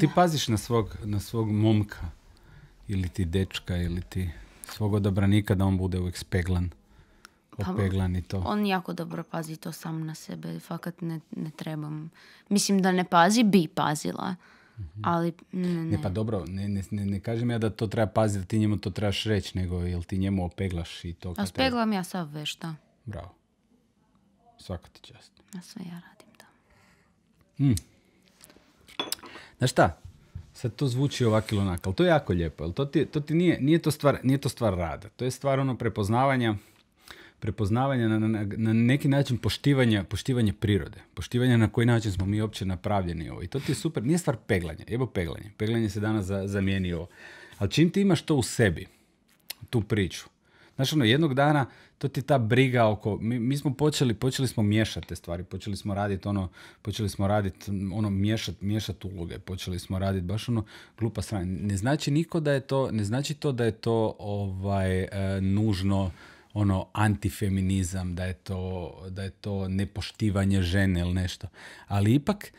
ti paziš na svog, na svog momka ili ti dečka ili ti svog odabranika da on bude uvijek speglan? Pa, Opeglan i to. On jako dobro pazi to sam na sebe. Fakat ne, ne trebam. Mislim da ne pazi, bi pazila. Mhm. Ali ne, ne. pa dobro, ne, ne, ne, kažem ja da to treba paziti, da ti njemu to trebaš reći, nego jel ti njemu opeglaš i to. A speglam ja sav vešta. Bravo. Svaka ti čast. Ja sve ja radim, da. Mm. Znaš šta? Sad to zvuči ovako ili onako, ali to je jako lijepo. to ti, to ti nije, nije, to stvar, nije to stvar rada. To je stvar ono prepoznavanja prepoznavanja, na, na, neki način poštivanja, poštivanje prirode, poštivanja na koji način smo mi uopće napravljeni ovo. I to ti je super, nije stvar peglanja, evo peglanje. Peglanje se danas za, zamijeni ovo. Ali čim ti imaš to u sebi, tu priču, Znaš, ono, jednog dana to ti ta briga oko... Mi, smo počeli, počeli smo miješati te stvari, počeli smo raditi ono, počeli smo raditi mm, ono, miješati miješat uloge, počeli smo raditi baš ono glupa strana. Ne znači niko da je to, ne znači to da je to ovaj, e, nužno ono antifeminizam, da je to, da je to nepoštivanje žene ili nešto. Ali ipak e,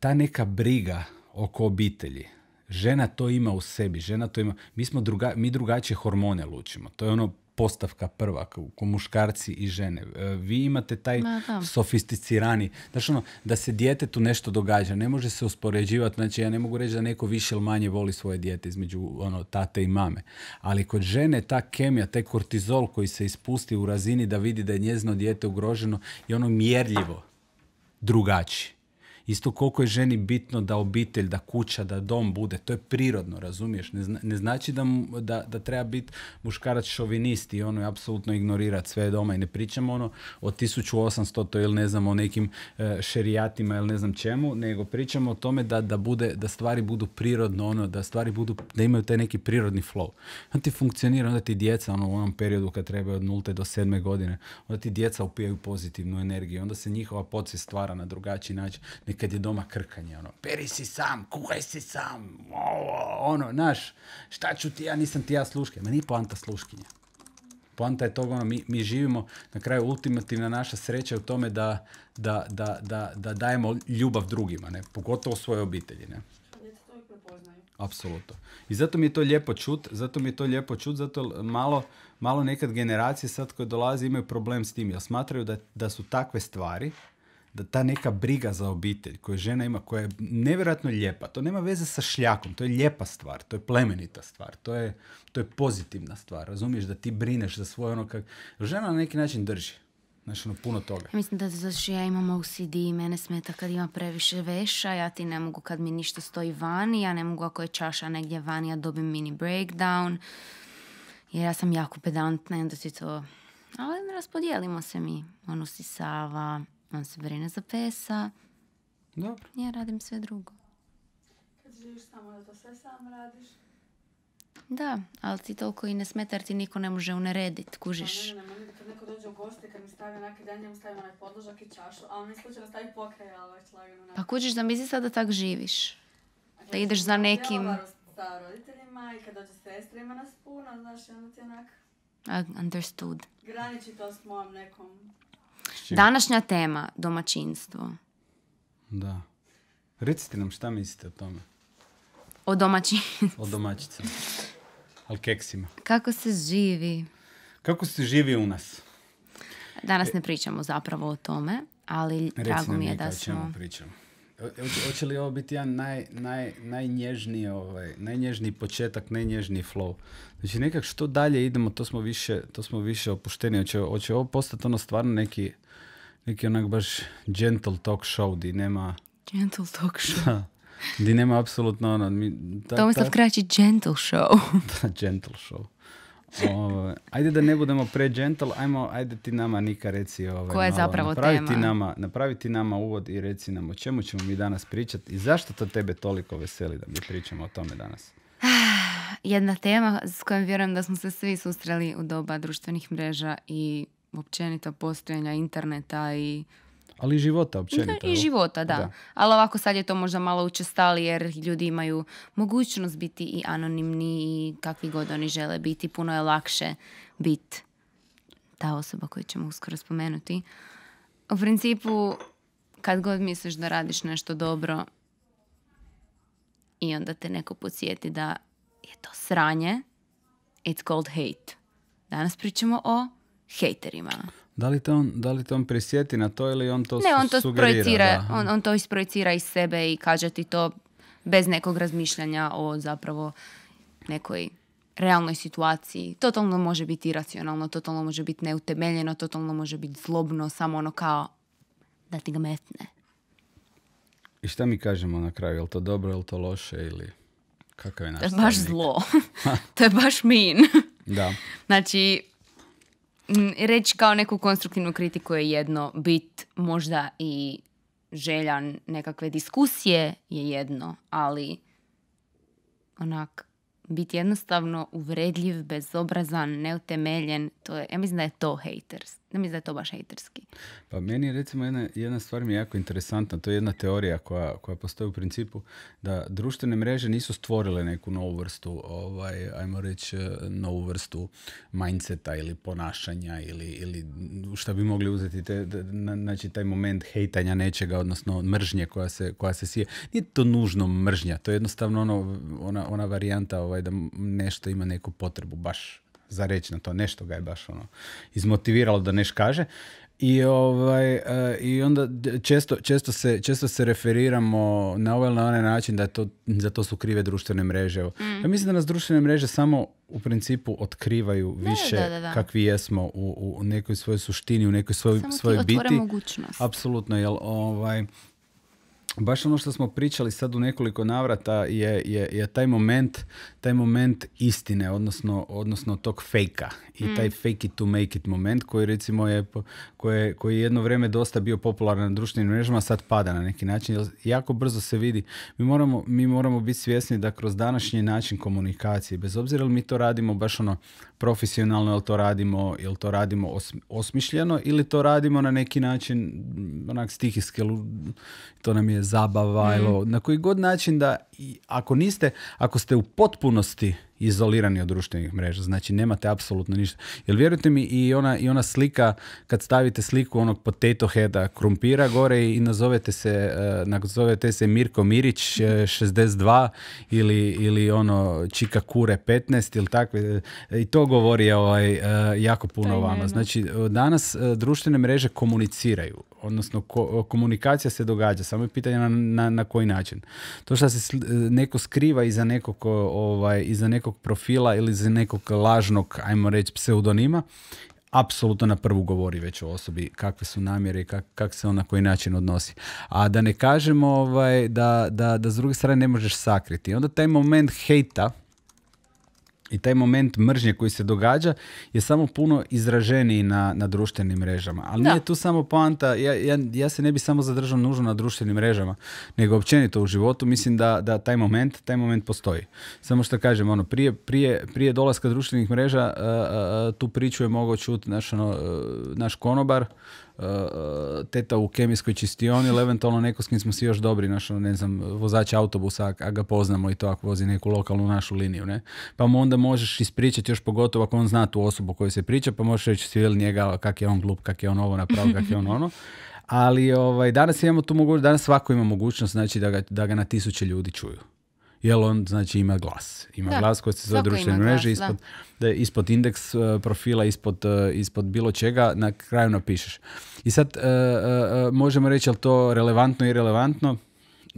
ta neka briga oko obitelji, žena to ima u sebi, žena to ima, mi, smo druga, mi drugačije hormone lučimo, to je ono postavka prva, ko muškarci i žene. E, vi imate taj sofisticirani, ono, da se tu nešto događa, ne može se uspoređivati, znači ja ne mogu reći da neko više ili manje voli svoje dijete između ono, tate i mame, ali kod žene ta kemija, taj kortizol koji se ispusti u razini da vidi da je njezno dijete ugroženo je ono mjerljivo drugačije. Isto koliko je ženi bitno da obitelj, da kuća, da dom bude. To je prirodno, razumiješ? Ne, znači da, da, da treba biti muškarac šovinist i ono je apsolutno ignorirati sve doma i ne pričamo ono o 1800 to ili ne znam o nekim e, šerijatima ili ne znam čemu, nego pričamo o tome da, da, bude, da stvari budu prirodno, ono, da stvari budu, da imaju taj neki prirodni flow. Onda ti funkcionira, onda ti djeca ono, u onom periodu kad treba od 0. do 7. godine, onda ti djeca upijaju pozitivnu energiju, onda se njihova podsvijest stvara na drugačiji način kad je doma krkanje, ono, peri si sam, kuhaj si sam, ono, naš, šta ću ti ja, nisam ti ja sluškinja. Ma nije poanta sluškinja. Poanta je toga, ono, mi, mi živimo, na kraju ultimativna naša sreća je u tome da, da, da, da, da dajemo ljubav drugima, ne, pogotovo svoje obitelji, ne. Apsolutno. I zato mi je to lijepo čut, zato mi je to lijepo čut, zato malo, malo nekad generacije sad koje dolaze imaju problem s tim, jer smatraju da, da su takve stvari, da ta neka briga za obitelj koju žena ima, koja je nevjerojatno lijepa, to nema veze sa šljakom, to je lijepa stvar, to je plemenita stvar, to je, to je pozitivna stvar, razumiješ da ti brineš za svoje ono kako... Žena na neki način drži. Znači, ono, puno toga. mislim da zato što ja imam OCD i mene smeta kad ima previše veša, ja ti ne mogu kad mi ništa stoji vani, ja ne mogu ako je čaša negdje vani, ja dobim mini breakdown, jer ja sam jako pedantna i onda si to... Ali raspodijelimo se mi, ono sava on se brine za pesa. Dobro. Ja radim sve drugo. Kad živiš samo da to sve sam radiš? Da, ali ti toliko i ne smeta jer ti niko ne može unerediti, kužiš. ne, ne, ne, kad neko dođe u goste, kad mi stavi neki dan, ja mu stavim onaj podložak i čašu, ali on slučaj da stavi pokraj, ali već lagano nekako. Pa kužiš, zamisli sad da tak živiš. Da ideš za nekim... Ja sa roditeljima i kad dođe sestra ima nas puno, znaš, onda ti onak... understood. Graniči to s mojom nekom Znači- Današnja tema, domaćinstvo. Da. Recite nam šta mislite o tome. O domaćinstvu. O domaćicama. Al keksima. Kako se živi? Kako se živi u nas? Danas e- ne pričamo zapravo o tome, ali drago mi je da smo... pričamo. E, e, hoće li ovo biti jedan naj, naj, najnježniji, ovaj, najnježniji početak, najnježniji flow? Znači nekak što dalje idemo, to smo više, to smo više opušteni. Hoće, hoće ovo postati ono stvarno neki neki onak baš gentle talk show di nema... Gentle talk show. Da, di nema apsolutno ono... Mi, ta, Tomislav Kraći gentle show. da, gentle show. ajde da ne budemo pre gentle, ajmo, ajde ti nama Nika reci ove, ovaj, Koja je zapravo napraviti tema? Nama, napraviti nama uvod i reci nam o čemu ćemo mi danas pričati i zašto to tebe toliko veseli da mi pričamo o tome danas? Jedna tema s kojom vjerujem da smo se svi susreli u doba društvenih mreža i općenito postojanja interneta i ali i života općenito. I života, da. da. Ali ovako sad je to možda malo učestali jer ljudi imaju mogućnost biti i anonimni i kakvi god oni žele biti. Puno je lakše biti ta osoba koju ćemo uskoro spomenuti. U principu, kad god misliš da radiš nešto dobro i onda te neko podsjeti da je to sranje, it's called hate. Danas pričamo o hejterima. Da li, te on, da li te on prisjeti na to ili on to Ne, on to sugerira, on, on to isprojecira iz sebe i kaže ti to bez nekog razmišljanja o zapravo nekoj realnoj situaciji. Totalno može biti iracionalno, totalno može biti neutemeljeno, totalno može biti zlobno, samo ono kao da ti ga metne. I šta mi kažemo na kraju? Je li to dobro, je li to loše ili kakav je naš To baš zlo. to je baš min. da. Znači, Mm, reći kao neku konstruktivnu kritiku je jedno, bit možda i željan nekakve diskusije je jedno, ali onak biti jednostavno uvredljiv, bezobrazan, neutemeljen, to je, ja mislim da je to haters da mislim da je to baš hejterski. Pa meni je recimo jedna, jedna stvar mi je jako interesantna, to je jedna teorija koja, koja postoji u principu da društvene mreže nisu stvorile neku novu vrstu, ovaj, ajmo reći eh, novu vrstu mindseta ili ponašanja ili, ili šta bi mogli uzeti te, znači taj moment hejtanja nečega, odnosno mržnje koja se, koja se sije. Nije to nužno mržnja, to je jednostavno ono, ona, ona varijanta ovaj, da nešto ima neku potrebu baš za reći na to. Nešto ga je baš ono izmotiviralo da neš kaže. I, ovaj, e, i onda često, često, se, često se referiramo na ovaj na onaj način da to, za to su krive društvene mreže. Mm. Ja mislim da nas društvene mreže samo u principu otkrivaju više kakvi jesmo u, u nekoj svojoj suštini, u nekoj svojoj ti biti. mogućnost. Apsolutno, jel ovaj, baš ono što smo pričali sad u nekoliko navrata je, je, je taj moment taj moment istine, odnosno, odnosno tog fejka i mm. taj fake it to make it moment koji recimo je, koje, koji je jedno vrijeme dosta bio popularan na društvenim mrežama, sad pada na neki način, jako brzo se vidi. Mi moramo, mi moramo biti svjesni da kroz današnji način komunikacije, bez obzira li mi to radimo baš ono profesionalno, ili to radimo, ili to radimo osmišljeno ili to radimo na neki način mm, onak stihijski, to nam je zabava, mm. na koji god način da, ako niste, ako ste u potpuno potpunosti izolirani od društvenih mreža. Znači, nemate apsolutno ništa. Jer vjerujte mi, i ona, i ona slika, kad stavite sliku onog potato heada krumpira gore i nazovete se, eh, nazovete se Mirko Mirić 62 eh, ili, ili ono Čika Kure 15 ili takve. Eh, I to govori ovaj, jako puno vama. Znači, danas društvene mreže komuniciraju odnosno komunikacija se događa, samo je pitanje na, na, na koji način. To što se neko skriva iza nekog, ovaj, iza nekog profila ili iza nekog lažnog, ajmo reći, pseudonima, apsolutno na prvu govori već o osobi kakve su namjere i kak, se on na koji način odnosi. A da ne kažemo ovaj, da, da, da s druge strane ne možeš sakriti. Onda taj moment hejta, i taj moment mržnje koji se događa je samo puno izraženiji na, na društvenim mrežama. Ali nije tu samo poanta, ja, ja, ja se ne bi samo zadržao nužno na društvenim mrežama, nego općenito u životu mislim da, da taj moment, taj moment postoji. Samo što kažem, ono, prije, prije, prije dolaska društvenih mreža tu priču je mogao čuti naš, ono, e, naš konobar, E, e, teta u kemijskoj čistioni ili eventualno neko s kim smo svi još dobri, naš, ono, ne znam, vozač autobusa, a ga poznamo i to ako vozi neku lokalnu našu liniju, ne? Pa mu onda možeš ispričati još pogotovo ako on zna tu osobu kojoj se priča, pa možeš reći svi njega kak je on glup, kak je on ovo napravio, kak je on ono. Ali ovaj, danas imamo tu mogućnost, danas svako ima mogućnost znači da da ga na tisuće ljudi čuju jer on znači ima glas. Ima glas koji se zove društvene mreže, ispod, da. ispod indeks e, profila, ispod, e, ispod bilo čega, na kraju napišeš. I sad e, možemo reći je to relevantno i relevantno,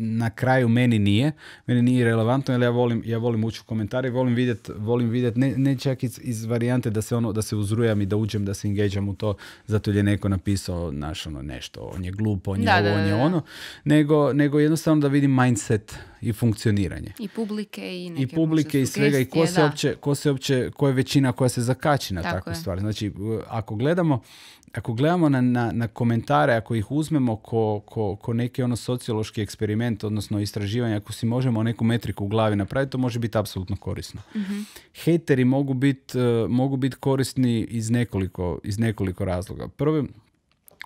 na kraju meni nije, meni nije relevantno jer ja volim, ja volim ući u komentare, volim vidjeti, volim vidjet, ne, ne čak iz, iz, varijante da se ono, da se uzrujam i da uđem, da se engageam u to, zato je neko napisao naš ono, nešto, on je glup, on je ono, nego, nego jednostavno da vidim mindset i funkcioniranje. I publike i neke I publike i svega i ko se, opće, ko se opće, ko je većina koja se zakači na Tako takvu Znači, ako gledamo, ako gledamo na, na, na komentare, ako ih uzmemo ko, ko, ko neki ono sociološki eksperiment, odnosno istraživanje, ako si možemo neku metriku u glavi napraviti, to može biti apsolutno korisno. Mm-hmm. Hejteri mogu biti eh, korisni iz nekoliko, iz nekoliko razloga. prvo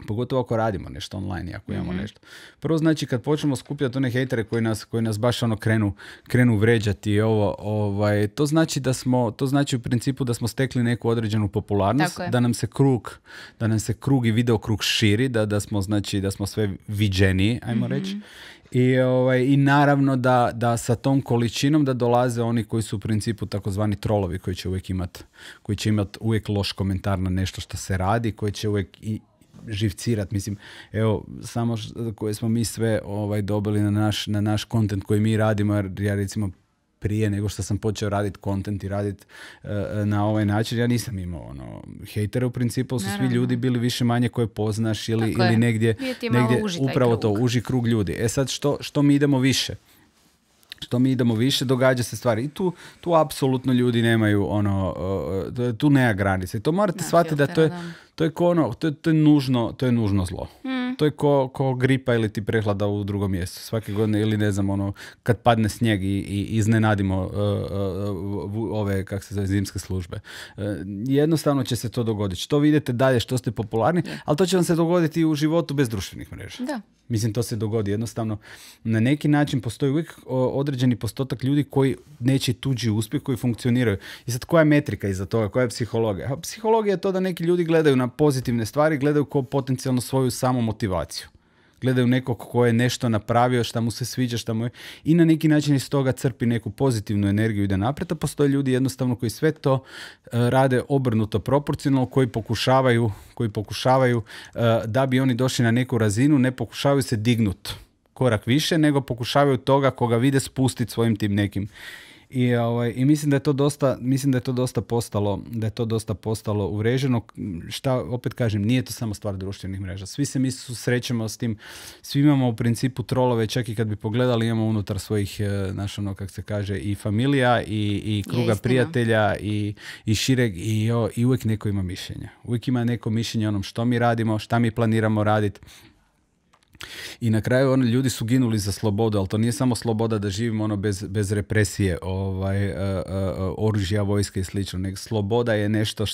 Pogotovo ako radimo nešto online ako imamo mhm. nešto. Prvo znači kad počnemo skupljati one hejtere koji nas, koji nas baš ono krenu, krenu vređati i ovo, ovaj, to znači da smo, to znači u principu da smo stekli neku određenu popularnost, da nam se krug, da nam se krug i video krug širi, da, da smo znači da smo sve viđeniji, ajmo mhm. reći. I, ovaj, I naravno da, da sa tom količinom da dolaze oni koji su u principu takozvani trolovi koji će uvijek imati, koji će imati uvijek loš komentar na nešto što se radi, koji će uvijek i, živcirat, mislim, evo, samo koje smo mi sve ovaj, dobili na naš, na naš content koji mi radimo, jer ja recimo prije nego što sam počeo raditi kontent i raditi e, na ovaj način, ja nisam imao ono, hejtere u principu, su svi ljudi bili više manje koje poznaš ili, ili negdje, negdje upravo to, uži krug ljudi. E sad, što, što mi idemo više? što mi idemo više, događa se stvari. I tu, tu apsolutno ljudi nemaju ono, tu nema granice. I to morate shvatiti da to je, to je ono, to je, to je nužno, to je nužno zlo. Hmm. To je ko, ko, gripa ili ti prehlada u drugom mjestu. Svake godine ili ne znam, ono, kad padne snijeg i, iznenadimo e, e, ove, kak se zove, zimske službe. E, jednostavno će se to dogoditi. To vidite dalje, što ste popularni, ali to će vam se dogoditi i u životu bez društvenih mreža. Da. Mislim, to se dogodi. Jednostavno, na neki način postoji uvijek određeni postotak ljudi koji neće tuđi uspjeh, koji funkcioniraju. I sad, koja je metrika iza toga? Koja je psihologija? A psihologija je to da neki ljudi gledaju na pozitivne stvari, gledaju kao potencijalno svoju samomotivaciju gledaju nekog ko je nešto napravio, šta mu se sviđa, šta mu je i na neki način iz toga crpi neku pozitivnu energiju i da napreta. postoje ljudi jednostavno koji sve to e, rade obrnuto proporcionalno, koji pokušavaju, koji pokušavaju e, da bi oni došli na neku razinu, ne pokušavaju se dignuti korak više, nego pokušavaju toga koga vide spustiti svojim tim nekim i, ovaj, i mislim, da je to dosta, mislim da je to dosta postalo, da je to dosta postalo uvreženo. Šta opet kažem, nije to samo stvar društvenih mreža. Svi se mi susrećemo s tim, svi imamo u principu trolove, čak i kad bi pogledali imamo unutar svojih, eh, naš ono kak se kaže, i familija i, i kruga prijatelja i, i šireg i, i uvijek neko ima mišljenja. Uvijek ima neko mišljenje onom što mi radimo, šta mi planiramo raditi i na kraju ljudi su ginuli za slobodu, ali to nije samo sloboda da živimo ono bez, bez represije, ovaj, e, e, e, oružja, vojske i slično. Nek, sloboda je nešto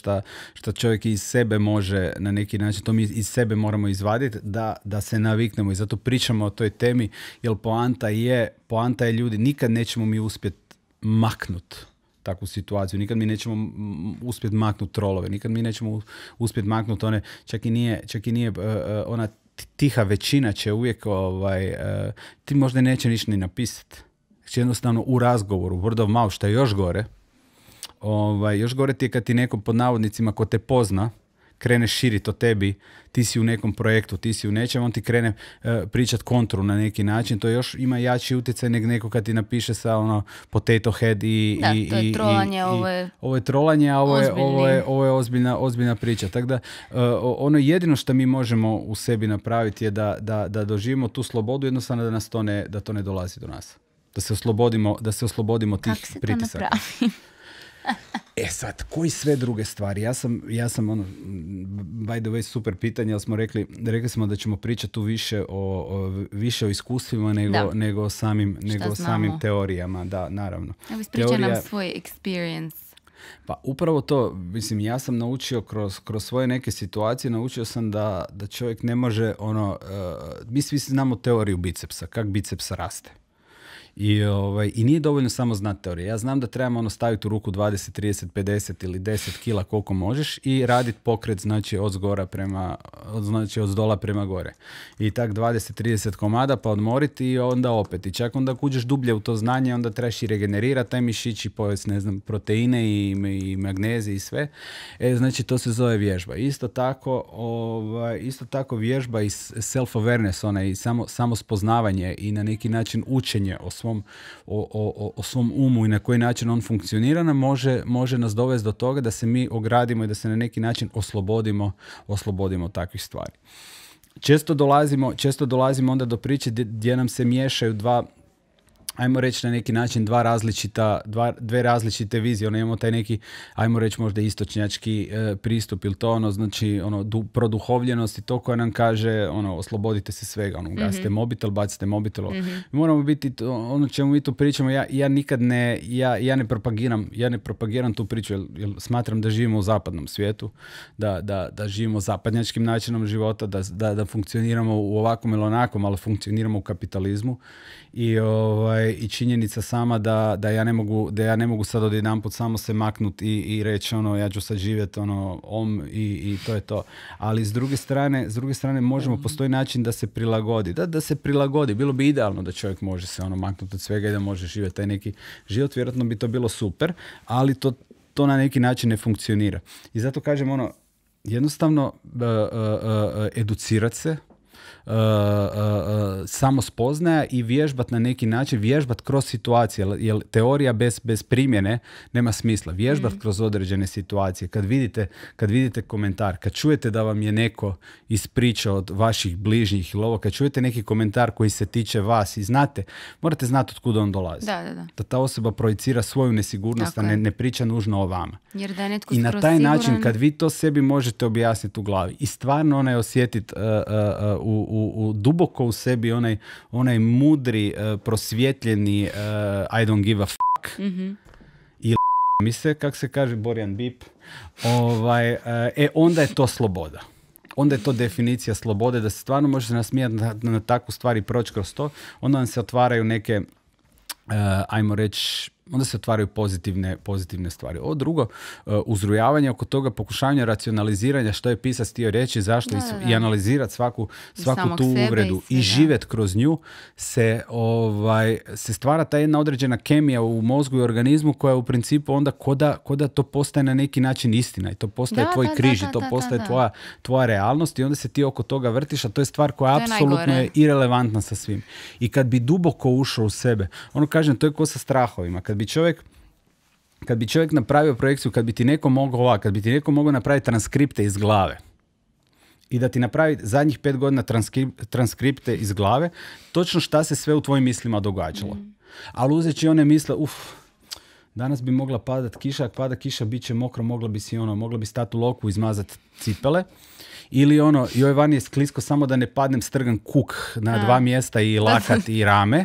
što čovjek iz sebe može na neki način, to mi iz sebe moramo izvaditi da, da se naviknemo i zato pričamo o toj temi, jer poanta je, poanta je ljudi, nikad nećemo mi uspjeti maknut takvu situaciju. Nikad mi nećemo uspjeti maknuti trolove, nikad mi nećemo uspjeti maknuti one, čak i nije, čak i nije ona tiha većina će uvijek, ovaj, eh, ti možda neće ništa ni napisati. Znači jednostavno u razgovoru, word of što je još gore, ovaj, još gore ti je kad ti neko pod navodnicima ko te pozna, krene širiti o tebi, ti si u nekom projektu, ti si u nečem, on ti krene e, pričat kontru na neki način, to još ima jači utjecaj nego neko kad ti napiše sa ono potato head i... Da, i, to je trolanje, ovo je... Ovo je trolanje, a ovo je, ovo je, ovo je ozbiljna, ozbiljna priča. Tako da, e, ono jedino što mi možemo u sebi napraviti je da, da, da doživimo tu slobodu, jednostavno da, nas to ne, da to ne dolazi do nas. Da se oslobodimo, da se oslobodimo tih pritisaka. E sad, koji sve druge stvari? Ja sam, ja sam ono, by the way, super pitanje, ali smo rekli, rekli smo da ćemo pričati tu više o, više o iskustvima nego, nego o samim, nego samim teorijama. Da, naravno. ispričaj nam svoj experience. Pa upravo to, mislim, ja sam naučio kroz, kroz svoje neke situacije, naučio sam da, da čovjek ne može, ono, uh, mi svi znamo teoriju bicepsa, kak biceps raste. I, ovaj, I nije dovoljno samo znati teorije. Ja znam da trebamo ono staviti u ruku 20, 30, 50 ili 10 kila koliko možeš i raditi pokret znači od zgora prema, od, znači od prema gore. I tak 20, 30 komada pa odmoriti i onda opet. I čak onda kuđeš dublje u to znanje, onda trebaš i regenerirati taj mišić i povijest, ne znam, proteine i, i i sve. E, znači to se zove vježba. Isto tako, ovaj, isto tako vježba i self-awareness, ona i samo, samo spoznavanje i na neki način učenje o svom, o, o, o svom umu i na koji način on funkcionira nam može, može nas dovesti do toga da se mi ogradimo i da se na neki način oslobodimo, oslobodimo takvih stvari. Često dolazimo, često dolazimo onda do priče gdje nam se miješaju dva, ajmo reći na neki način dva različita, dva, dve različite vizije, ono imamo taj neki, ajmo reći možda istočnjački e, pristup ili to ono, znači ono, du, produhovljenost i to koja nam kaže, ono, oslobodite se svega, ono, gasite mhm. mobitel, bacite mobitel, mm moramo biti, to, ono čemu mi tu pričamo, ja, ja nikad ne, ja, ja ne propagiram, ja ne propagiram tu priču, jer, smatram da živimo u zapadnom svijetu, da, da, da živimo zapadnjačkim načinom života, da, da, da funkcioniramo u ovakvom ili onakvom, ali funkcioniramo u kapitalizmu i ovaj, i činjenica sama da, da, ja, ne mogu, da ja ne mogu sad odjedanput samo se maknuti i, i reći ono ja ću sad živjeti ono om i, i, to je to. Ali s druge strane, s druge strane možemo, mhm. postoji način da se prilagodi. Da, da se prilagodi. Bilo bi idealno da čovjek može se ono maknuti od svega i da može živjeti taj neki život. Vjerojatno bi to bilo super, ali to, to na neki način ne funkcionira. I zato kažem ono, jednostavno uh, educirat se, E, e, e, samo spoznaja i vježbat na neki način, vježbat kroz situacije, jer teorija bez, bez primjene nema smisla. Vježbat mhm. kroz određene situacije. Kad vidite, kad vidite komentar, kad čujete da vam je neko ispričao od vaših bližnjih ili ovo, kad čujete neki komentar koji se tiče vas i znate, morate znati od kuda on dolazi. Da, ta osoba projicira svoju nesigurnost, a ne, ne priča nužno o vama. Jer da netko I na taj način kad vi to sebi možete objasniti u glavi i stvarno onaj osjetiti uh, u u, u duboko u sebi onaj, onaj mudri, e, prosvjetljeni e, I don't give a fuck. mm I mi se, kak se kaže, Borjan Bip, ovaj, e, e, onda je to sloboda onda je to definicija slobode, da se stvarno možete nasmijati na, na takvu stvari proći kroz to, onda vam se otvaraju neke, uh, ajmo reći, onda se otvaraju pozitivne, pozitivne stvari. Ovo drugo, e, uzrujavanje oko toga, pokušavanje racionaliziranja što je pisac htio reći, zašto i analizirati svaku, svaku tu uvredu i, i živjeti kroz nju, se, ovaj, se stvara ta jedna određena kemija u mozgu i organizmu koja u principu onda koda, to postaje na neki način istina i to postaje tvoj križ i to postaje tvoja, tvoja realnost i onda se ti oko toga vrtiš, a to je stvar koja je apsolutno je irelevantna sa svim. I kad bi duboko ušao u sebe, ono kažem, to je ko sa strahovima. Kad bi čovjek kad bi čovjek napravio projekciju, kad bi ti neko mogao kad bi ti neko mogao napraviti transkripte iz glave i da ti napravi zadnjih pet godina transkripte iz glave, točno šta se sve u tvojim mislima događalo. Mm. Ali uzeći one misle, uf, danas bi mogla padat kiša, ako pada kiša bit će mokro, mogla bi si ono, mogla bi stati u loku, izmazati cipele. Ili ono, joj van je sklisko samo da ne padnem strgan kuk na dva mjesta i lakat i rame.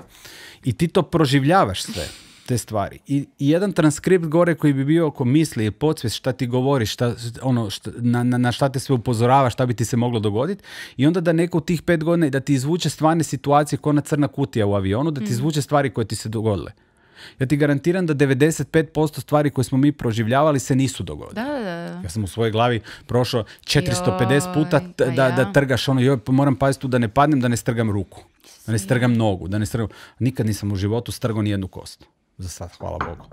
I ti to proživljavaš sve te stvari. I, jedan transkript gore koji bi bio oko misli i podsvijes šta ti govoriš, šta, ono, šta, na, na, šta te sve upozorava, šta bi ti se moglo dogoditi. I onda da neko u tih pet godina da ti izvuče stvarne situacije kao na crna kutija u avionu, da ti mm. izvuče stvari koje ti se dogodile. Ja ti garantiram da 95% stvari koje smo mi proživljavali se nisu dogodile. Da, da, Ja sam u svojoj glavi prošao 450 puta pa da, da trgaš ono, joj, pa moram paziti tu da ne padnem, da ne strgam ruku, da ne strgam nogu, da ne strgam... Nikad nisam u životu strgao ni jednu kost za sad, hvala Bogu.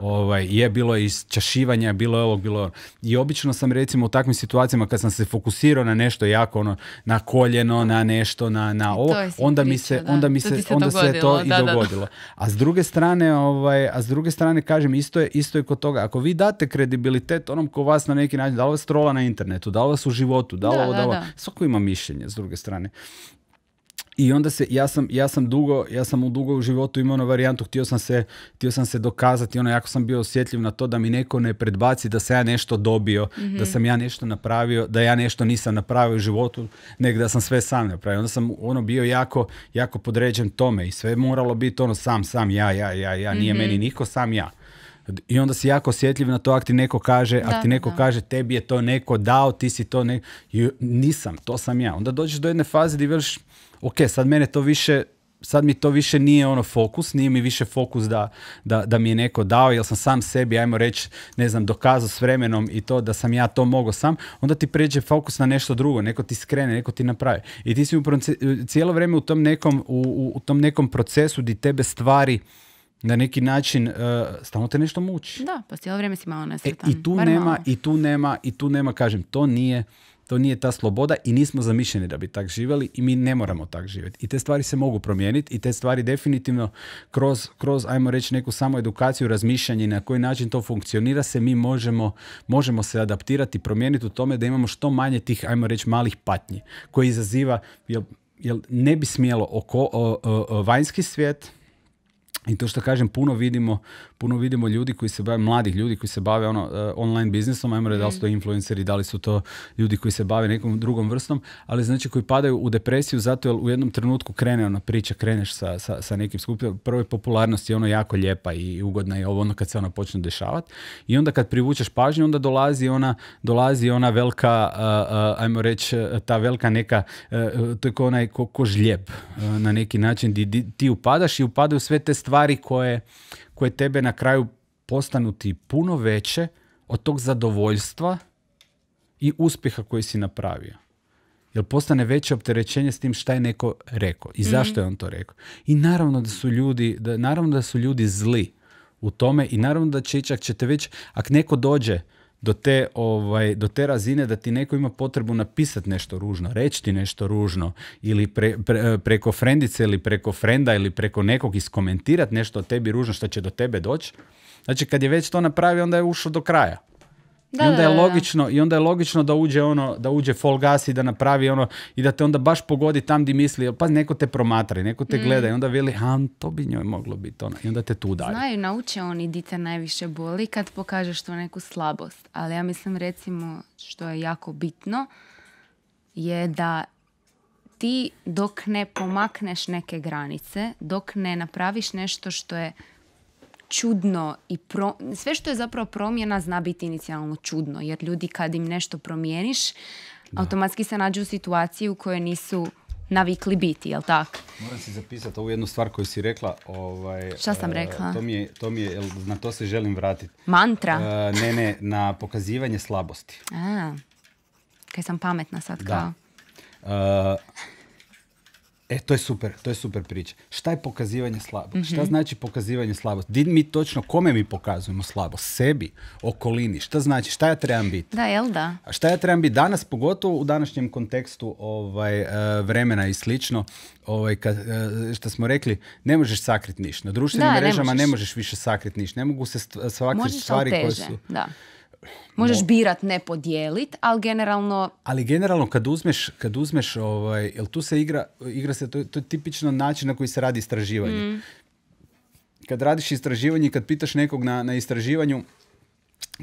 Ovaj, je, bilo iz isčašivanja, bilo je ovog, bilo ono. I obično sam recimo u takvim situacijama kad sam se fokusirao na nešto jako, ono, na koljeno, na nešto, na, na ovo, onda, mi se, onda mi to se, onda to i dogodilo. a s druge strane, ovaj, a s druge strane kažem, isto je, isto kod toga. Ako vi date kredibilitet onom ko vas na neki način, da li vas trola na internetu, da li vas u životu, da li ovo, da, li, Svako ima mišljenje s druge strane. I onda se, ja sam, ja sam dugo, ja sam u dugo u životu imao na varijantu, htio sam se, htio sam se dokazati, ono, jako sam bio osjetljiv na to da mi neko ne predbaci da sam ja nešto dobio, mhm. da sam ja nešto napravio, da ja nešto nisam napravio u životu, nego da sam sve sam napravio. Onda sam ono bio jako, jako podređen tome i sve moralo biti ono sam, sam, ja, ja, ja, ja, nije mhm. meni niko, sam ja. I onda si jako osjetljiv na to ako ti neko kaže, ako ti neko kaže tebi je to neko dao, ti si to ne... Nisam, to sam ja. Onda dođeš do jedne faze gdje veliš, ok, sad mene to više sad mi to više nije ono fokus, nije mi više fokus da, da, da mi je neko dao, jer sam sam sebi, ajmo reći, ne znam, dokazao s vremenom i to da sam ja to mogao sam, onda ti pređe fokus na nešto drugo, neko ti skrene, neko ti napravi. I ti si cijelo vrijeme u tom nekom, u, u tom nekom procesu di tebe stvari na neki način uh, stalno te nešto muči. Da, pa cijelo vrijeme si malo e, nesretan. i, tu nema, I tu nema, i tu nema, kažem, to nije to nije ta sloboda i nismo zamišljeni da bi tak živjeli i mi ne moramo tak živjeti. I te stvari se mogu promijeniti i te stvari definitivno kroz, kroz ajmo reći, neku samo edukaciju, razmišljanje na koji način to funkcionira se mi možemo, možemo se adaptirati, promijeniti u tome da imamo što manje tih, ajmo reći, malih patnji koji izaziva, jel ne bi smjelo oko, vanjski svijet, i to što kažem, puno vidimo, puno vidimo ljudi koji se bave, mladih ljudi koji se bave ono, e, online biznisom, ajmo reći da li su to mhm. influenceri, da li su to ljudi koji se bave nekom drugom vrstom, ali znači koji padaju u depresiju zato jer u jednom trenutku krene ona priča, kreneš sa, sa, sa nekim skupljom, prvo je popularnost je ono jako lijepa i ugodna je ovo ono kad se ona počne dešavati i onda kad privučeš pažnju onda dolazi ona, dolazi ona velika, e, e, ajmo reći, ta velika neka, to je onaj ko, ko na neki način di, ti upadaš i upadaju sve te stvari koje, koje tebe na kraju postanu ti puno veće od tog zadovoljstva i uspjeha koji si napravio. Jer postane veće opterećenje s tim šta je neko rekao i zašto je mhm. on to rekao. I naravno da su ljudi, da, naravno da su ljudi zli u tome i naravno da će čak ćete već, ako neko dođe do te, ovaj, do te razine da ti neko ima potrebu napisati nešto ružno, reći ti nešto ružno ili e, preko frendice ili preko frenda ili preko nekog iskomentirati nešto o tebi ružno što će do tebe doći. Znači kad je već to napravio onda je ušao do kraja. I onda je logično, i onda je logično da uđe ono, da uđe Fall Gas i da napravi ono i da te onda baš pogodi tam di misli, pa neko te promatra, neko te mm. gleda i onda veli, a to bi njoj moglo biti ona. I onda te tu dalje. Znaju, nauče oni di te najviše boli kad pokažeš tu neku slabost. Ali ja mislim recimo što je jako bitno je da ti dok ne pomakneš neke granice, dok ne napraviš nešto što je čudno i pro... sve što je zapravo promjena zna biti inicijalno čudno jer ljudi kad im nešto promijeniš automatski se nađu u situaciji u kojoj nisu navikli biti, jel tak? Moram si zapisati ovu jednu stvar koju si rekla. Ovaj, Šta sam eh, rekla? To mi je, to mi je, na to se želim vratiti. Mantra? Eh, ne, ne, na pokazivanje slabosti. A, kaj sam pametna sad da. kao. Eh, E, to je super, to je super priča. Šta je pokazivanje slabosti? Šta mhm. znači pokazivanje slabosti? Di mi točno kome mi pokazujemo slabo? Sebi, okolini. Šta znači? Šta ja trebam biti? Da, jel da? A šta ja trebam biti danas, pogotovo u današnjem kontekstu ovaj, e, vremena i slično, ovaj, kad, e, smo rekli, ne možeš sakriti ništa. Na društvenim da, mrežama ne možeš. više sakriti ništa. Ne mogu se stv- stvari koje su... Da. Možeš birat ne podijelit, ali generalno... Ali generalno kad uzmeš, kad uzmeš ovaj, jel tu se igra, igra se, to, to je tipično način na koji se radi istraživanje. Mm. Kad radiš istraživanje kad pitaš nekog na, na istraživanju,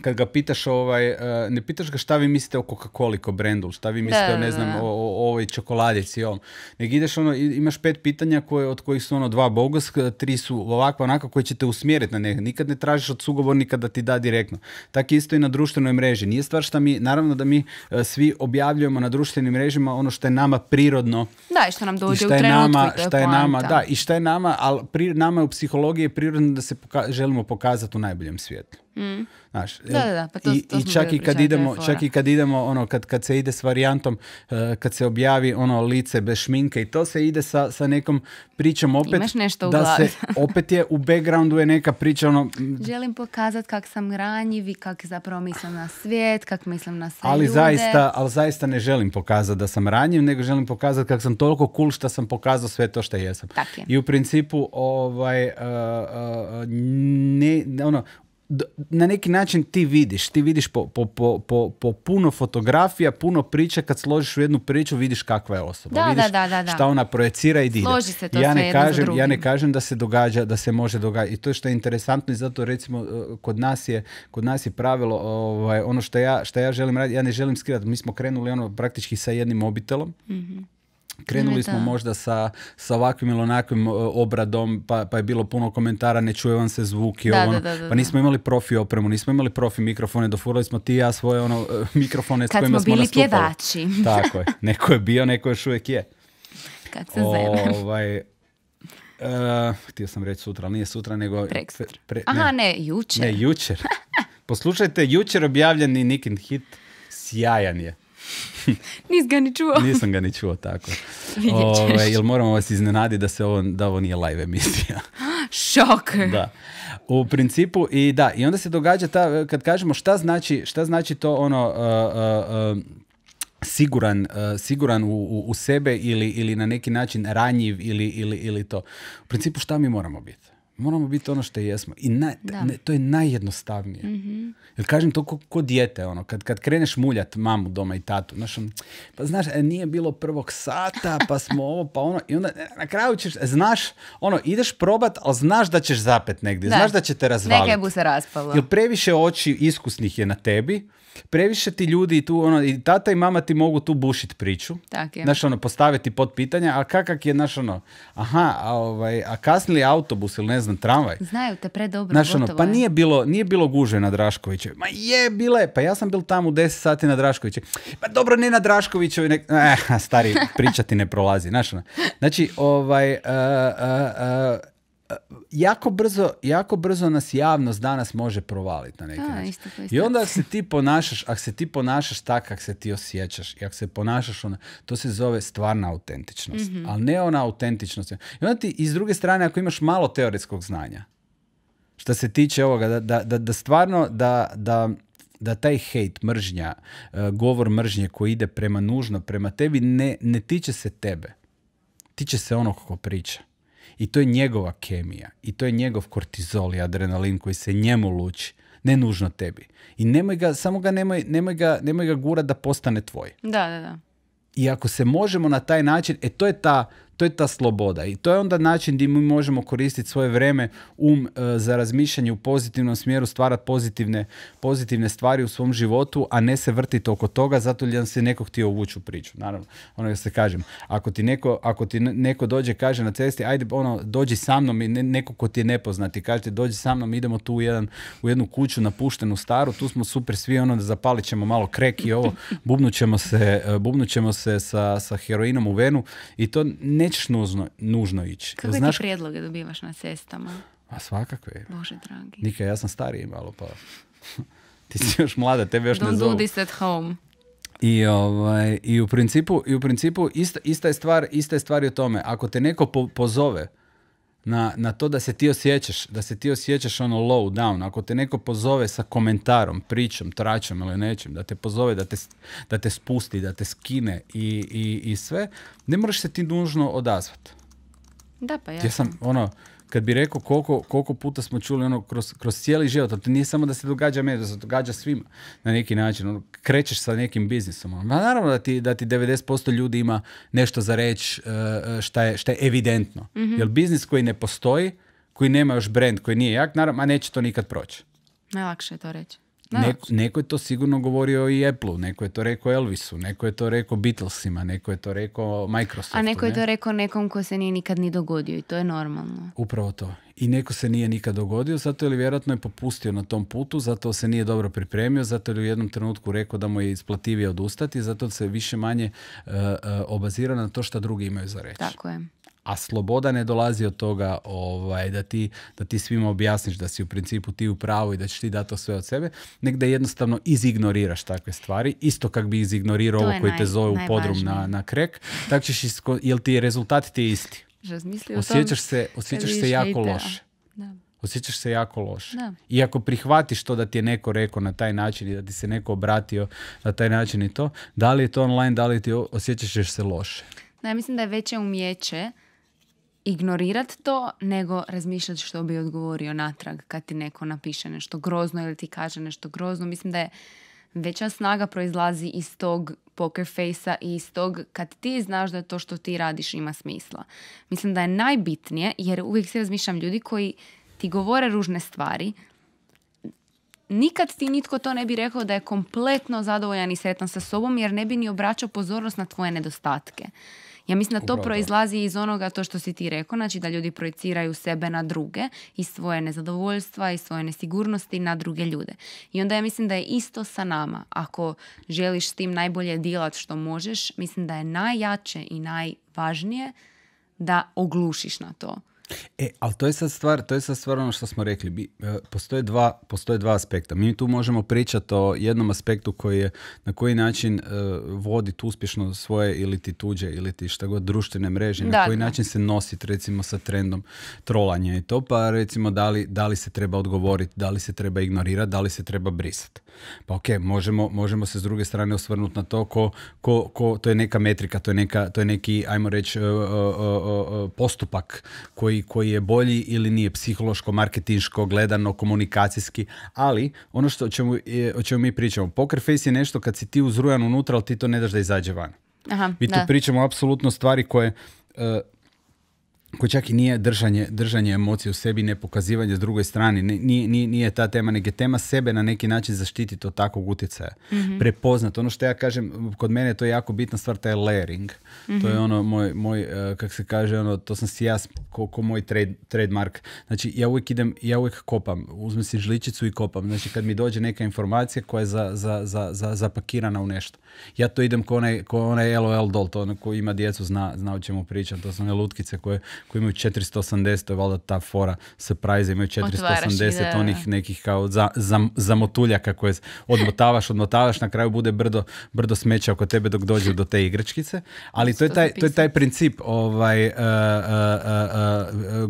kad ga pitaš, ovaj, eh, ne pitaš ga šta vi mislite o Coca-Cola, o brendu, šta vi mislite ne znam, o, ovoj čokoladec i ovom. Nego ideš ono, imaš pet pitanja koje, od kojih su ono dva bogos tri su ovakva onako koje će te usmjeriti na ne Nikad ne tražiš od sugovornika da ti da direktno. Tako isto i na društvenoj mreži. Nije stvar šta mi, naravno da mi e, svi objavljujemo na društvenim mrežima ono što je nama prirodno. Da, i što nam dođe u trenutku. Nama, šta je, nama, da, i šta je nama, ali pri, nama je u psihologiji prirodno da se želimo pokazati u najboljem svijetu. Mm. da, da, Pa to, i, to i čak i kad idemo, čak i kad idemo ono kad, kad se ide s varijantom eh, kad se objavi ono lice bez šminke i to se ide sa, sa nekom pričom opet Imaš nešto da se opet je u backgroundu je neka priča ono želim pokazati kak sam ranjiv i kak zapravo mislim na svijet, kak mislim na sve ali ljude. zaista, ali zaista ne želim pokazati da sam ranjiv, nego želim pokazati kak sam toliko cool što sam pokazao sve to što jesam. I u principu ovaj uh, uh, ne, ono na neki način ti vidiš, ti vidiš po, po, po, po, puno fotografija, puno priča, kad složiš u jednu priču vidiš kakva je osoba, vidiš šta ona projecira i dide. ja ne kažem, Ja ne kažem da se događa, da se može događati. I to što je interesantno i zato recimo e, kod nas je, kod nas je pravilo ovaj, ono što ja, ja želim raditi, ja ne želim skrivati. Mi smo krenuli ono praktički sa jednim mobitelom. Mhm. Krenuli smo možda sa, ovakvim ili onakvim e, obradom, pa, pa, je bilo puno komentara, ne čuje vam se zvuk i ono. pa nismo imali profi opremu, nismo imali profi mikrofone, dofurali smo ti i ja svoje ono, e, mikrofone s kojima smo, bili smo bili Pjevači. Tako je, neko je bio, neko još uvijek je. Kako se ovaj, e, htio sam reći sutra, ali nije sutra, nego... Aha, ne, jučer. Ne, jučer. Poslušajte, jučer objavljeni Nikin hit, sjajan je. Nisam ga ni čuo. Nisam ga ni čuo, tako. Ove, jel moramo vas iznenaditi da, se ovo, da ovo nije live emisija? Šok! Da. U principu, i da, i onda se događa ta, kad kažemo šta znači, šta znači to ono... Uh, uh, um, siguran, uh, siguran u, u, u, sebe ili, ili na neki način ranjiv ili, ili, ili to. U principu šta mi moramo biti? moramo biti ono što jesmo. I to je najjednostavnije. Mm-hmm. Jer kažem to ko, ko dijete, ono, kad, kad kreneš muljat mamu doma i tatu, znaš, pa znaš, e, nije bilo prvog sata, pa smo ovo, pa ono, i onda e, na kraju ćeš, e, znaš, ono, ideš probat, ali znaš da ćeš zapet negdje, da. znaš da će te razvaliti. Neke bu se raspalo. Jer previše oči iskusnih je na tebi, previše ti ljudi tu, ono, i tata i mama ti mogu tu bušit priču. Tak je. Znaš, ono, postaviti pod pitanja, a kakak je, znaš, ono, aha, a, ovaj, a kasnili autobus ili ne znam, znam, tramvaj. Znaju te Znaš, ono, pa nije bilo, nije bilo guže na Draškoviće Ma je, bile, pa ja sam bil tamo u 10 sati na Draškoviće Pa dobro, ne na Draškoviće eh, stari, priča ti ne prolazi, ono. Znači, ovaj, uh, uh, jako brzo, jako brzo nas javnost danas može provaliti na neki način. I onda ako se ti ponašaš, ako se ti ponašaš tak kako se ti osjećaš i ako se ponašaš ona, to se zove stvarna autentičnost, mm ali ne ona autentičnost. I onda ti i s druge strane ako imaš malo teoretskog znanja, što se tiče ovoga, da, da, da, stvarno da, da, da taj hejt, mržnja, e, govor mržnje koji ide prema nužno, prema tebi, ne, ne tiče se tebe. Tiče se onog kako priča. I to je njegova kemija. I to je njegov kortizol i adrenalin koji se njemu luči. Ne nužno tebi. I nemoj ga, samo ga nemoj, nemoj ga, nemoj ga gura da postane tvoj. Da, da, da. I ako se možemo na taj način, e to je ta to je ta sloboda i to je onda način gdje mi možemo koristiti svoje vrijeme, um e, za razmišljanje u pozitivnom smjeru, stvarati pozitivne, pozitivne stvari u svom životu, a ne se vrtiti oko toga zato li se neko htio uvući u priču. Naravno, ono da se kažem, ako ti neko, ako ti neko dođe kaže na cesti, ajde ono, dođi sa mnom i neko ko ti je nepoznati, kaže ti dođi sa mnom, idemo tu u, jedan, u jednu kuću napuštenu staru, tu smo super svi ono da zapalit ćemo malo krek i ovo, bubnut ćemo se, e, bubnut ćemo se sa, sa heroinom u venu i to ne nećeš nužno, nužno ići. Kako Znaš... ti predloge dobivaš na cestama? A svakakve. Bože dragi. Nika, ja sam stariji malo, pa ti si još mlada, tebe još Don't ne zovu. Don't do this at home. Ovaj, I, u principu, i u principu ista, ista, je stvar, u tome. Ako te neko pozove, na, na to da se ti osjećaš, da se ti osjećaš ono low down. Ako te neko pozove sa komentarom, pričom, tračom ili nečim, da te pozove, da te, da te spusti, da te skine i, i, i sve, ne moraš se ti nužno odazvati. Da, pa ja. Ja sam ono, kad bi rekao koliko, koliko puta smo čuli ono kroz, kroz cijeli život, to nije samo da se događa meni, da se događa svima na neki način. Ono, krećeš sa nekim biznisom. Ono. naravno da ti, da ti 90% ljudi ima nešto za reći e, e, Što je, šta je evidentno. Mhm. Jer biznis koji ne postoji, koji nema još brand, koji nije jak, naravno, a neće to nikad proći. Najlakše je to reći. Neko, je to sigurno govorio i Apple-u, neko je to rekao Elvisu, neko je to rekao Beatlesima, neko je to rekao Microsoftu. A neko je to rekao nekom ko se nije nikad ni dogodio i to je normalno. Upravo to. I neko se nije nikad dogodio, zato li vjerojatno je popustio na tom putu, zato se nije dobro pripremio, zato je u jednom trenutku rekao da mu je isplativije odustati, zato se više manje uh, e, e, obazira na to što drugi imaju za reći. Tako je a sloboda ne dolazi od toga ovaj, da, ti, da ti svima objasniš da si u principu ti u pravu i da ćeš ti dati to sve od sebe, nek jednostavno izignoriraš takve stvari, isto kak bi izignorirao ovo koji te zove u podrum na, na krek, tako ćeš, isko, jel ti je rezultat ti je isti. Osjećaš se, osjećaš se jako loše. Osjećaš se jako loše. I ako prihvatiš to da ti je neko rekao na taj način i da ti se neko obratio na taj način i to, da li je to online, da li ti osjećaš se loše? Da, ja mislim da je veće umjeće ignorirati to, nego razmišljati što bi odgovorio natrag kad ti neko napiše nešto grozno ili ti kaže nešto grozno. Mislim da je veća snaga proizlazi iz tog poker face i iz tog kad ti znaš da to što ti radiš ima smisla. Mislim da je najbitnije, jer uvijek se razmišljam ljudi koji ti govore ružne stvari, nikad ti nitko to ne bi rekao da je kompletno zadovoljan i sretan sa sobom jer ne bi ni obraćao pozornost na tvoje nedostatke. Ja mislim da to proizlazi iz onoga to što si ti rekao, znači da ljudi projiciraju sebe na druge i svoje nezadovoljstva i svoje nesigurnosti na druge ljude. I onda ja mislim da je isto sa nama. Ako želiš s tim najbolje dilat što možeš, mislim da je najjače i najvažnije da oglušiš na to. E, ali to je sad stvar, to je sad stvar ono što smo rekli. E, postoje, dva, postoje dva aspekta. Mi tu možemo pričati o jednom aspektu koji je na koji način uh, e, voditi uspješno svoje ili ti tuđe ili ti šta god društvene mreže, na koji način se nositi recimo sa trendom trolanja i to, pa recimo da li, da li se treba odgovoriti, da li se treba ignorirati, da li se treba brisati. Pa ok, možemo, možemo se s druge strane osvrnuti na to ko, ko, ko, to je neka metrika, to je, neka, to je neki, ajmo reći, e, postupak koji koji, je bolji ili nije psihološko, marketinško, gledano, komunikacijski, ali ono što o čemu, e, mi pričamo, poker face je nešto kad si ti uzrujan unutra, ali ti to ne daš da izađe van. Aha, mi tu pričamo apsolutno stvari koje e, koji čak i nije držanje, držanje emocije u sebi, ne pokazivanje s drugoj strani. nije, nije, nije ta tema, nego je tema sebe na neki način zaštititi od takvog utjecaja. mm Prepoznat. Ono što ja kažem, kod mene to je jako bitna stvar, taj layering. mm To je mhm. ono moj, moj eh, kak se kaže, ono, to sam si ja ko, ko moj trade, trademark. Znači, ja uvijek idem, ja uvijek kopam. Uzmem si žličicu i kopam. Znači, kad mi dođe neka informacija koja je za, za, za, za zapakirana u nešto. Ja to idem ko onaj, ko onaj LOL to ono ko ima djecu zna, zna o čemu pričam. To su one lutkice koje koji imaju 480, valjda ta fora surprise, imaju 480 onih nekih kao za, za, zamotuljaka koje odmotavaš, odmotavaš, na kraju bude brdo, brdo smeća oko tebe dok dođu do te igračkice. Ali to je taj, to je taj princip ovaj, uh, uh, uh,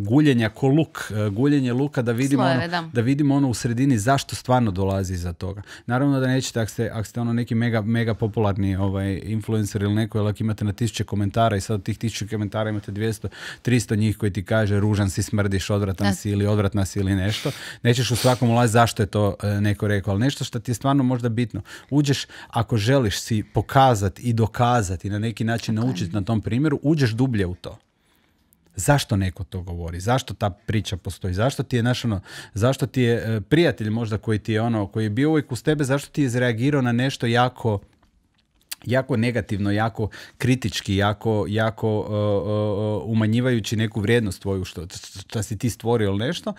guljenja ko luk, e, guljenje luka da vidimo, ono, da. vidimo ono u sredini zašto stvarno dolazi iza toga. Naravno da nećete ako ste, ono neki mega, mega popularni ovaj, influencer ili neko, ili ako imate na tisuće komentara i sad od tih tisuće komentara imate 200, 300 Isto njih koji ti kaže ružan si, smrdiš, odvratan si ili odvratna si ili nešto. Nećeš u svakom ulaziti zašto je to e, neko rekao, ali nešto što ti je stvarno možda bitno. Uđeš, ako želiš si pokazati i dokazati i na neki način naučiti na tom primjeru, uđeš dublje u to zašto neko to govori, zašto ta priča postoji, zašto ti je naš ono, zašto ti je e, prijatelj možda koji ti je ono, koji je bio uvijek uz tebe, zašto ti je izreagirao na nešto jako jako negativno, jako kritički, jako, jako uh, uh, uh, umanjivajući neku vrijednost tvoju što, što si ti stvorio ili nešto,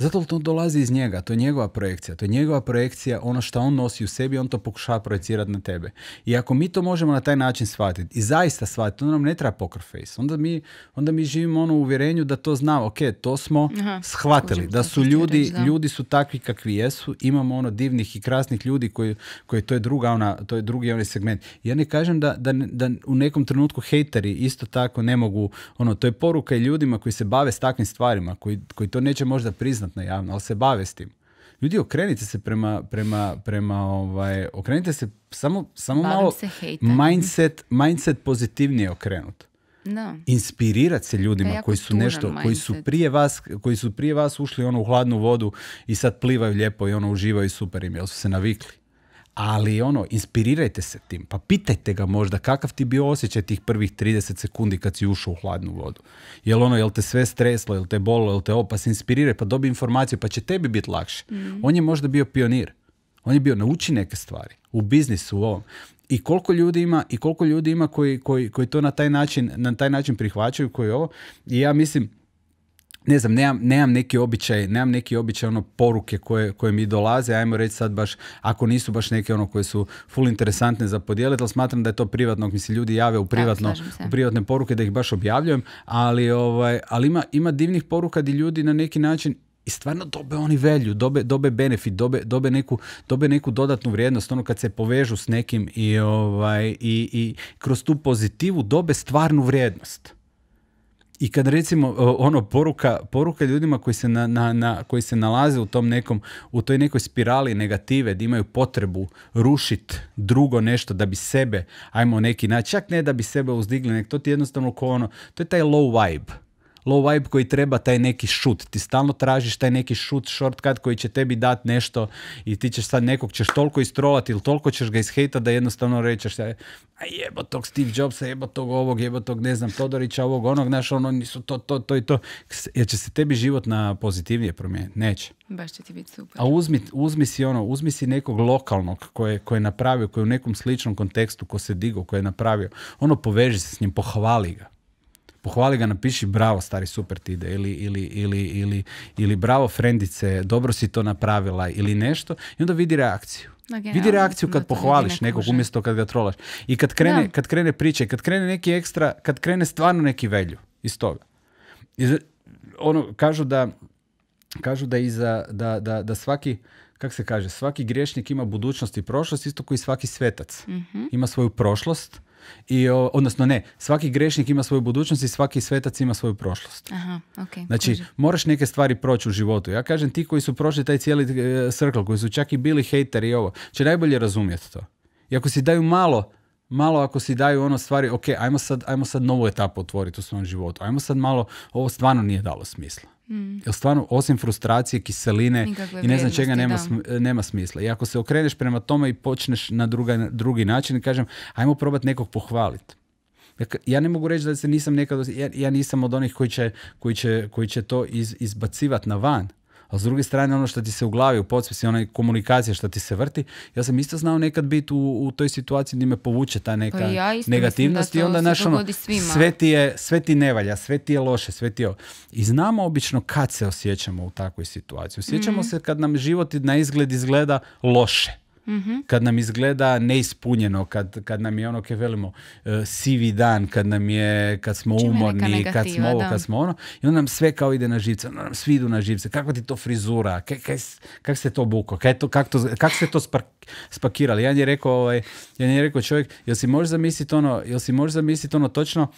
zato li to dolazi iz njega, to je njegova projekcija, to je njegova projekcija, ono što on nosi u sebi, on to pokušava projecirati na tebe. I ako mi to možemo na taj način shvatiti i zaista shvatiti, onda nam ne treba poker face. Onda mi, onda mi živimo ono uvjerenju da to znamo, ok, to smo shvatili, da su ljudi, ljudi su takvi kakvi jesu, imamo ono divnih i krasnih ljudi koji, koji to je druga ona, to je drugi onaj segment. Ja ne kažem da, da, da u nekom trenutku hejteri isto tako ne mogu, ono, to je poruka i ljudima koji se bave s takvim stvarima, koji, koji to neće možda priznati na javna, ali se bave s tim. Ljudi, okrenite se prema, prema, prema ovaj, okrenite se samo, samo malo mindset, mindset pozitivnije okrenut. Da. Inspirirat se ljudima pa koji su nešto, koji su prije vas, koji su prije vas ušli ono u hladnu vodu i sad plivaju lijepo i ono uživaju super im, jer su se navikli ali ono, inspirirajte se tim, pa pitajte ga možda kakav ti bio osjećaj tih prvih 30 sekundi kad si ušao u hladnu vodu. Jel ono, jel te sve streslo, jel te bolo, jel te ovo, pa se inspiriraj, pa dobi informaciju, pa će tebi biti lakše. Mhm. On je možda bio pionir. On je bio nauči neke stvari u biznisu, u ovom. I koliko ljudi ima, i koliko ljudi ima koji, koji, koji to na taj način, na taj način prihvaćaju, koji ovo. I ja mislim, ne znam, nemam, neki običaj, nemam neki običaj ono poruke koje, koje mi dolaze, ajmo reći sad baš, ako nisu baš neke ono koje su full interesantne za podijeliti, ali smatram da je to privatno, mi se ljudi jave u, privatno, u privatne poruke da ih baš objavljujem, ali, ovaj, ali ima, ima divnih poruka gdje ljudi na neki način i stvarno dobe oni velju, dobe, dobe benefit, dobe, dobe, neku, dobe neku dodatnu vrijednost, ono kad se povežu s nekim i, ovaj, i, i kroz tu pozitivu dobe stvarnu vrijednost i kad recimo e, ono poruka, poruka ljudima koji se, na, na, na, koji se nalaze u tom nekom, u toj nekoj spirali negative, da imaju potrebu rušit drugo nešto da bi sebe, ajmo neki način, čak ne da bi sebe uzdigli, nek to ti jednostavno ko ono, to je taj low vibe low vibe koji treba taj neki šut. Ti stalno tražiš taj neki šut, shortcut koji će tebi dati nešto i ti ćeš sad nekog ćeš toliko istrolati ili toliko ćeš ga ishejtati da jednostavno rećeš e, a jebo tog Steve Jobsa, jebo tog ovog, jebo tog ne znam Todorića, ovog onog, znaš ono nisu to, to, to i to. Jer će se tebi život na pozitivnije promijeniti. Neće. Baš će ti biti super. A uzmi, uzmi si ono, uzmi si nekog lokalnog koje, koje je napravio, koji je u nekom sličnom kontekstu, ko se digo koji je napravio. Ono poveži se s njim, pohvali ga pohvali ga, napiši bravo stari super ti ide ili, ili, ili, ili, ili bravo frendice, dobro si to napravila ili nešto i onda vidi reakciju. vidi reakciju kad pohvališ ne nekog umjesto kad ga trolaš. I kad krene, priča kad krene kad krene neki ekstra, kad krene stvarno neki velju iz toga. ono, kažu da kažu da iza, da, da, da svaki kak se kaže, svaki griješnik ima budućnost i prošlost, isto i svaki svetac. Mhm. Ima svoju prošlost, i, odnosno ne, svaki grešnik ima svoju budućnost i svaki svetac ima svoju prošlost. Aha, okay, znači, moraš neke stvari proći u životu. Ja kažem ti koji su prošli taj cijeli e, koji su čak i bili hejteri i ovo, će najbolje razumjeti to. I ako si daju malo, malo ako si daju ono stvari, ok, ajmo sad, ajmo sad novu etapu otvoriti u svom životu. Ajmo sad malo, ovo stvarno nije dalo smisla. Mm. stvarno, osim frustracije, kiseline i ne znam čega, nema, nema smisla. I ako se okreneš prema tome i počneš na druga, drugi način, i kažem, ajmo probati nekog pohvaliti. Ja ne mogu reći da se nisam nekad, ja, nisam od onih koji će, koji će, koji će to iz, izbacivati na van, a s druge strane ono što ti se u glavi, u podsvisi, onaj komunikacija što ti se vrti, ja sam isto znao nekad biti u, toj situaciji gdje me povuče ta neka pa negativnost i onda naš ono, sve ti, je, sve ti ne sve ti je loše, sve ti je... I znamo obično kad se osjećamo u takvoj situaciji. Osjećamo mhm. se kad nam život na izgled izgleda loše. Mm-hmm. Kad nam izgleda neispunjeno, kad, kad nam je ono kaj velimo e, sivi dan, kad nam je, kad smo umorni, kad smo ovo, da. kad smo ono. I onda nam sve kao ide na živce, onda nam svi idu na živce. Kakva ti to frizura, kaj, kaj, kak se to buko, kaj to, kak, to, kak se to spakirali. Jedan je rekao, ovaj, jedan je rekao čovjek, jel si možeš zamisliti ono, jel si možeš zamisliti ono točno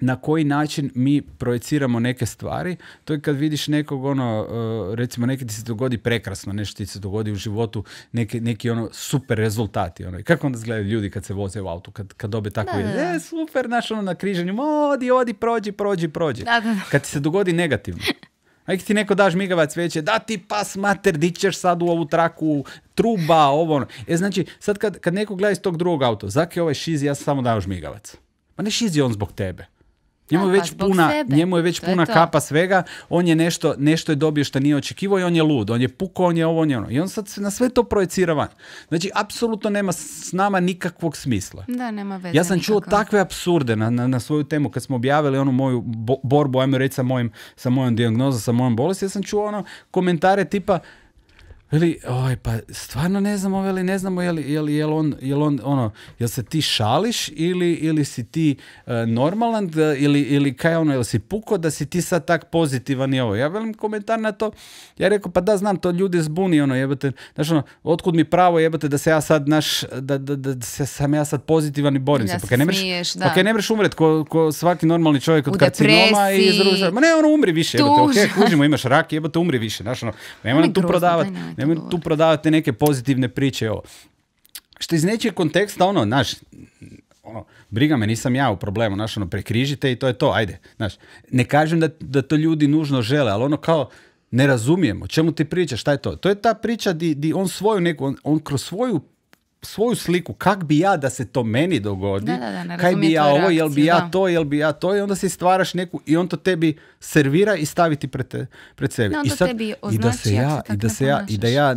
na koji način mi projeciramo neke stvari. To je kad vidiš nekog ono, e, recimo neki ti se dogodi prekrasno, nešto ti se dogodi u životu, neki, neki ono super rezultati. Ono. kako onda izgledaju ljudi kad se voze u autu, kad, kad dobe tako da, e, super, naš ono na križanju, odi, odi, prođi, prođi, prođi. Kad ti se dogodi negativno. Ajde ti neko daš migavac veće, da ti pas mater, di ćeš sad u ovu traku, truba, ovo ono. E znači, sad kad, kad neko gleda iz tog drugog auto, zaki ovaj šizi, ja sam samo dao žmigavac. Ma ne šizi on zbog tebe. Pa njemu je već puna, njemu već puna kapa svega, on je nešto, nešto je dobio što nije očekivao i on je lud, on je puko, on je ovo, on je ono. I on sad na sve to projecira van. Znači, apsolutno nema s nama nikakvog smisla. Da, nema veze. Ja sam čuo takve absurde na, na, na, svoju temu kad smo objavili onu moju borbu, ajmo reći sa, sa mojom dijagnozom, sa mojom bolesti, ja sam čuo ono komentare tipa, Veli, oj, pa stvarno ne znamo, veli, ne znamo je li, je je on, je on, ono, jel se ti šališ ili, ili si ti uh, normalan da, ili, ili kaj ono, jel si puko da si ti sad tak pozitivan i ovo. Ja velim komentar na to, ja rekao, pa da znam, to ljudi zbuni, ono, jebate, znaš, ono, otkud mi pravo jebate da se ja sad, naš, da, da, da, se sam ja sad pozitivan i borim da se. Pa ne pa da. pa ne mreš umret ko, ko svaki normalni čovjek od U karcinoma i iz Ma ne, ono, umri više, jebate, okej, kužimo, imaš rak, jebate, umri više, znaš, ono, nema tu prodavati mi tu prodavate neke pozitivne priče. Što iz nečeg konteksta, ono, naš, ono, briga me, nisam ja u problemu, znaš, ono, prekrižite i to je to, ajde, znaš. Ne kažem da, da to ljudi nužno žele, ali ono kao, ne razumijemo, čemu ti pričaš, šta je to? To je ta priča di, di on svoju neku, on, on kroz svoju svoju sliku, kak bi ja da se to meni dogodi, da, kaj bi ja ovo, jel bi ja to, jel bi ja to i onda si stvaraš neku i on to tebi servira i staviti pred, pred sebe. I, sad, I da se ja, i da se ja, i da ja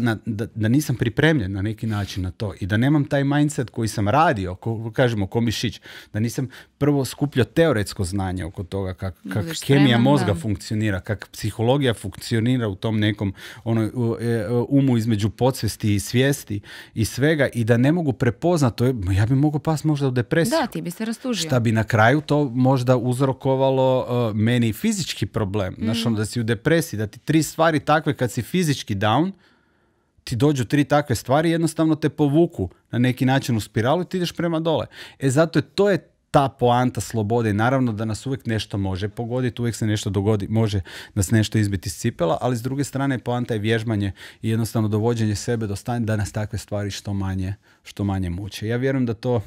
da, nisam pripremljen na neki način na to i da nemam taj mindset koji sam radio, ko, kažemo komišić, da nisam prvo skupljao teoretsko znanje oko toga kak, kak kemija mozga funkcionira, kak psihologija funkcionira u tom nekom ono, e, e, umu između podsvesti i svijesti i svega i da ne mogu prepoznati, ja bi mogao pas možda u depresiju. Da, ti bi se rastužio. Šta bi na kraju to možda uzrokovalo e, meni fizički problem. Mm. da si u depresiji, da ti tri stvari takve kad si fizički down, ti dođu tri takve stvari, jednostavno te povuku na neki način u spiralu i ti ideš prema dole. E zato je, to je ta poanta slobode. Naravno da nas uvijek nešto može pogoditi, uvijek se nešto dogodi, može nas nešto izbiti iz cipela, ali s druge strane poanta je vježbanje i jednostavno dovođenje sebe do stanja da nas takve stvari što manje što manje muče. Ja vjerujem da to,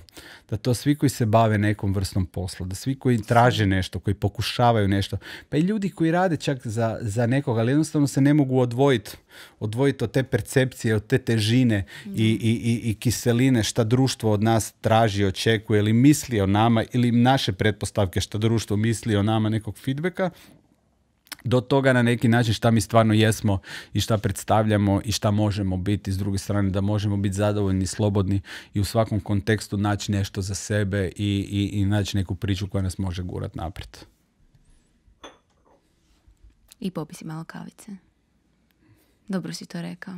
da to svi koji se bave nekom vrstom posla, da svi koji traže nešto, koji pokušavaju nešto, pa i ljudi koji rade čak za, za nekoga, ali jednostavno se ne mogu odvojiti odvojiti od te percepcije, od te težine mm. i, i, i kiseline šta društvo od nas traži, očekuje ili misli o nama ili naše pretpostavke šta društvo misli o nama nekog feedbacka, do toga na neki način šta mi stvarno jesmo i šta predstavljamo i šta možemo biti s druge strane da možemo biti zadovoljni, slobodni i u svakom kontekstu naći nešto za sebe i, i, i naći neku priču koja nas može gurati naprijed. I popisi malo kavice. Dobro si to rekao.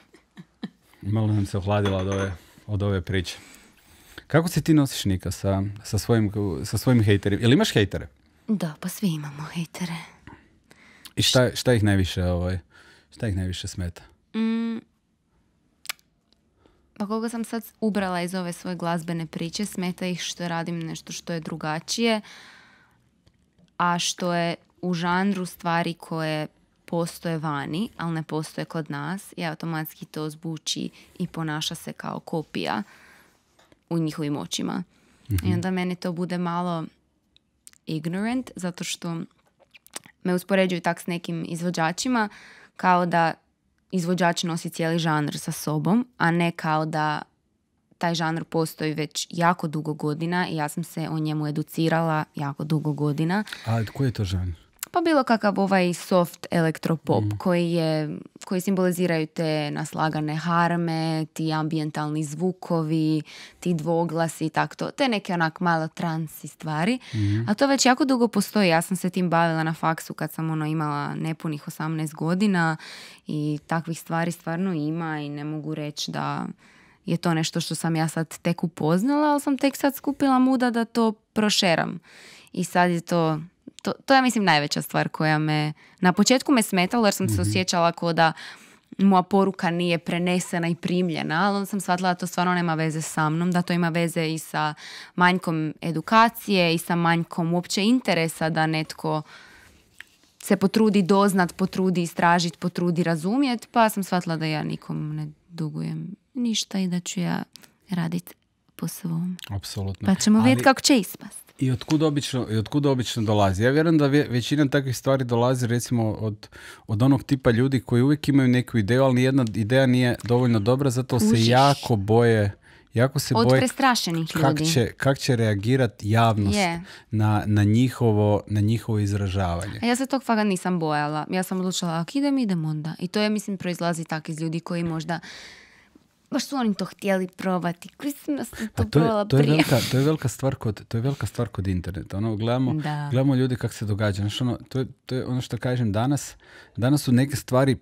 malo nam se ohladila od ove, od ove priče. Kako se ti nosiš Nika sa, sa svojim, sa svojim hejterima? Jel imaš hejtere? Da, pa svi imamo hejtere. I šta, šta ih najviše, ovaj, šta ih najviše smeta? Mm, pa koga sam sad ubrala iz ove svoje glazbene priče, smeta ih što radim nešto što je drugačije, a što je u žanru stvari koje postoje vani, ali ne postoje kod nas i automatski to zbuči i ponaša se kao kopija u njihovim očima. I mhm. onda meni to bude malo ignorant zato što me uspoređuju tak s nekim izvođačima kao da izvođač nosi cijeli žanr sa sobom, a ne kao da taj žanr postoji već jako dugo godina i ja sam se o njemu educirala jako dugo godina. A koji je to žanr? pa bilo kakav ovaj soft elektropop mm. koji, je, koji simboliziraju te naslagane harme, ti ambientalni zvukovi, ti dvoglasi i tako to. Te neke onak malo transi stvari. Mm. A to već jako dugo postoji. Ja sam se tim bavila na faksu kad sam ono imala nepunih 18 godina i takvih stvari stvarno ima i ne mogu reći da je to nešto što sam ja sad tek upoznala, ali sam tek sad skupila muda da to prošeram. I sad je to to, to je mislim najveća stvar koja me... Na početku me smetalo jer sam se mhm. osjećala kao da moja poruka nije prenesena i primljena, ali onda sam shvatila da to stvarno nema veze sa mnom, da to ima veze i sa manjkom edukacije i sa manjkom uopće interesa da netko se potrudi doznat, potrudi istražit potrudi razumjet, pa sam shvatila da ja nikom ne dugujem ništa i da ću ja raditi po svom. Apsolutno. Pa ćemo vidjeti kako će ispast. I otkud obično, i obično dolazi? Ja vjerujem da većina takvih stvari dolazi recimo od, od onog tipa ljudi koji uvijek imaju neku ideju, ali jedna ideja nije dovoljno dobra, zato se jako boje jako se boje prestrašenih kak Će, će reagirati javnost na, na, njihovo, na njihovo izražavanje. A ja se tog faga nisam bojala. Ja sam odlučila, ako idem, idem onda. I to je, mislim, proizlazi tak iz ljudi koji možda baš su oni to htjeli probati. Koji to, to je, to je, Velika, to je velika stvar kod, to je velika stvar kod interneta. Ono, gledamo, gledamo ljudi kako se događa. Znači, ono, to, je, to je ono što kažem danas. Danas su neke stvari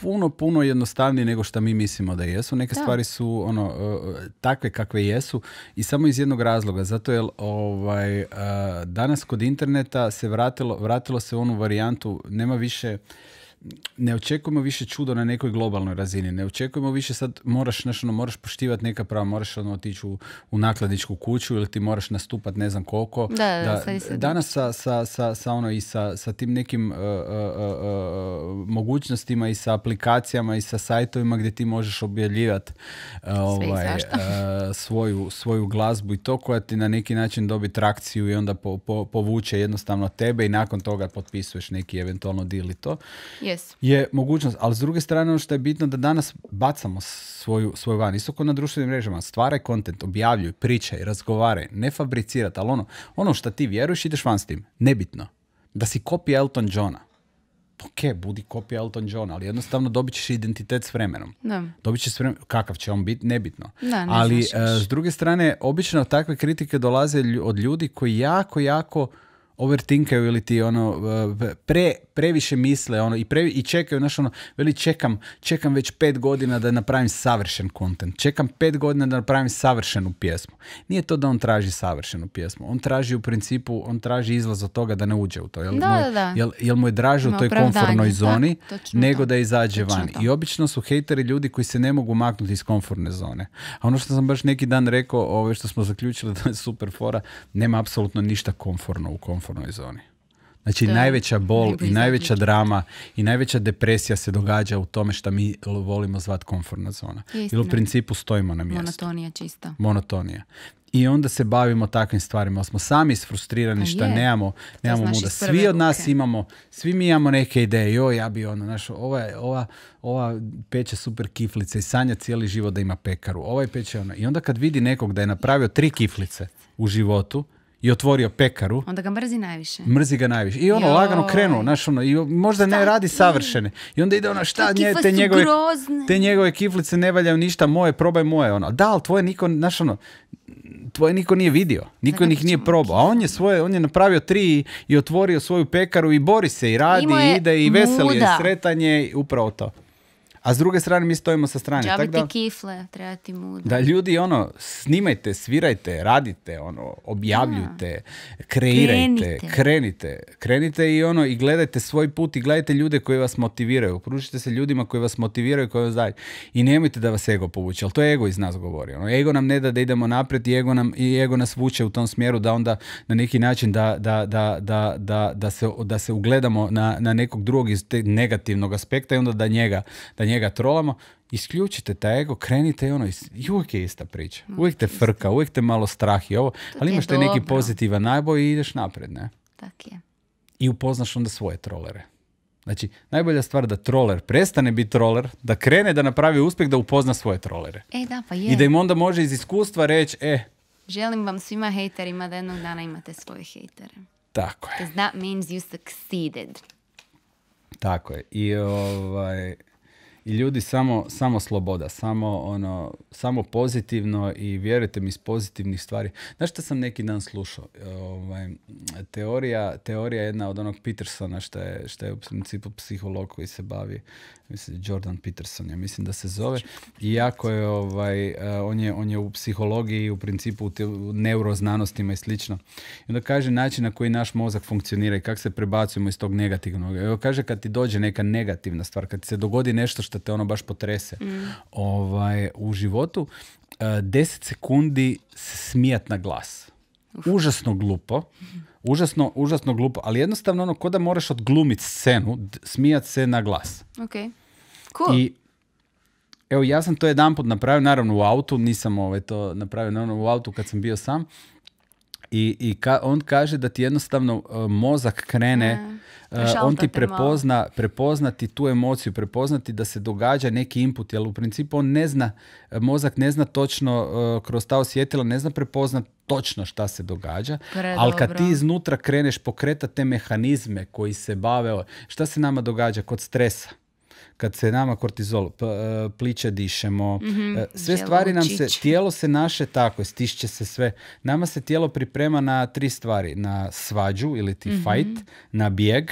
puno, puno jednostavnije nego što mi mislimo da jesu. Neke stvari su ono, e, takve kakve jesu i samo iz jednog razloga. Zato je ovaj, e, danas kod interneta se vratilo, vratilo se u onu varijantu, nema više ne očekujemo više čudo na nekoj globalnoj razini. Ne očekujemo više sad, moraš, znaš, ono, moraš poštivati neka prava, moraš ono, otići u, u kuću ili ti moraš nastupati ne znam koliko. Da, danas sa, sa, sa, sa, ono, i sa, sa tim nekim e, e, e, mogućnostima i sa aplikacijama i sa sajtovima gdje ti možeš objavljivati ovaj, svoju, svoju glazbu i to koja ti na neki način dobi trakciju i onda po, po, povuče jednostavno tebe i nakon toga potpisuješ neki eventualno deal i to je mogućnost. Ali s druge strane, ono što je bitno da danas bacamo svoju, svoju van. Isto na društvenim mrežama. Stvaraj kontent, objavljuj, pričaj, razgovaraj, ne fabricirat, Ali ono, ono što ti vjeruješ, ideš van s tim. Nebitno. Da si kopija Elton Johna. Ok, pa budi kopija Elton Johna, ali jednostavno dobit ćeš identitet s vremenom. Da. Dobit ćeš s vremenom, kakav će on biti, nebitno. ali e, s druge strane, obično takve kritike dolaze od ljudi koji jako, jako overtinkaju ili ti ono e, pre, previše misle ono i, i čekaju znaš ono veli čekam čekam već pet godina da napravim savršen kontent čekam pet godina da napravim savršenu pjesmu nije to da on traži savršenu pjesmu on traži u principu on traži izlaz od toga da ne uđe u to jel, jel, jel mu je draže u toj konfornoj zoni nego da izađe van. i obično su hejteri ljudi koji se ne mogu maknuti iz konforne zone a ono što sam baš neki dan rekao ove što smo zaključili da je super fora nema apsolutno ništa komforno u komfornoj zoni. Znači najveća bol i najveća drama i najveća depresija se događa u tome što mi volimo zvat komfortna zona. Jer u principu stojimo na mjestu. Monotonija čista. Monotonija. I onda se bavimo takvim stvarima. Smo sami isfrustrirani pa što nemamo, nemamo Svi od nas imamo, svi mi imamo neke ideje. Jo, ja bi ono, znaš, ova, ova, ova peče super kiflice i sanja cijeli život da ima pekaru. Ovaj peče ono. I onda kad vidi nekog da je napravio tri kiflice u životu, i otvorio pekaru. Onda ga mrzi najviše. Mrzi ga najviše. I ono, lagano krenuo, znaš, ono, i možda ne radi savršene. I onda ide ono, šta, nje, te, njegove, te njegove kiflice ne valjaju ništa, moje, probaj moje, ono. Da, ali tvoje niko, znaš, ono, tvoje niko nije vidio, niko ih nije probao. A on je svoje, on je napravio tri i otvorio svoju pekaru i bori se i radi, i ide i veseli je, Sretanje upravo to a s druge strane mi stojimo sa strane. Džabi da, kifle, trebati Da, ljudi, ono, snimajte, svirajte, radite, ono, objavljujte, a. kreirajte, krenite. krenite. i ono, i gledajte svoj put i gledajte ljude koji vas motiviraju. Pružite se ljudima koji vas motiviraju, koji vas I nemojte da vas ego povuče, ali to je ego iz nas govori. Ono, ego nam ne da da idemo naprijed i ego, nam, i ego nas vuče u tom smjeru da onda na neki način da, da, da, da se, se, ugledamo na, na nekog drugog iz te negativnog aspekta i onda da njega, da njega njega trolamo, isključite taj ego, krenite i ono, i uvijek je ista priča. Uvijek te frka, uvijek te malo strah i ovo, ali imaš te neki pozitivan najboj i ideš napred, ne? Tak je. I upoznaš onda svoje trolere. Znači, najbolja stvar da troler prestane biti troler, da krene da napravi uspjeh, da upozna svoje trolere. E, da, pa je. I da im onda može iz iskustva reći, e... Želim vam svima hejterima da jednog dana imate svoje hejtere. Tako je. Because that means you succeeded. Tako je. I ovaj i ljudi samo, samo sloboda, samo, ono, samo pozitivno i vjerujte mi iz pozitivnih stvari. Znaš što sam neki dan slušao? Ovaj, teorija, teorija jedna od onog Petersona što je, šta je u principu psiholog koji se bavi, mislim, Jordan Peterson, ja mislim da se zove. Iako je, ovaj, eh, on je, on je u psihologiji, u principu u, te, u neuroznanostima i slično. I onda kaže način na koji naš mozak funkcionira i kako se prebacujemo iz tog negativnog. Evo kaže kad ti dođe neka negativna stvar, kad ti se dogodi nešto što što te ono baš potrese mm. ovaj, u životu, 10 eh, sekundi smijat na glas. Užasno glupo. Užasno, užasno glupo. Ali jednostavno ono, ko da moraš odglumit scenu, smijat se na glas. Ok. Cool. Evo, ja sam to jedan napravio, naravno u autu, nisam ovaj, to napravio naravno u autu kad sam bio sam, i, i ka, on kaže da ti jednostavno e, mozak krene, e, on ti prepozna, prepoznati tu emociju, prepoznati da se događa neki input, jer u principu on ne zna, e, mozak ne zna točno kroz ta osjetila, ne zna prepoznat točno šta se događa, ali kad ti iznutra kreneš pokretati te mehanizme koji se bave, šta se nama događa kod stresa? kad se nama kortizol p- e, dišemo e, mhm, sve stvari nam se tijelo se naše tako stišće se sve nama se tijelo priprema na tri stvari na svađu ili ti mm fight na bijeg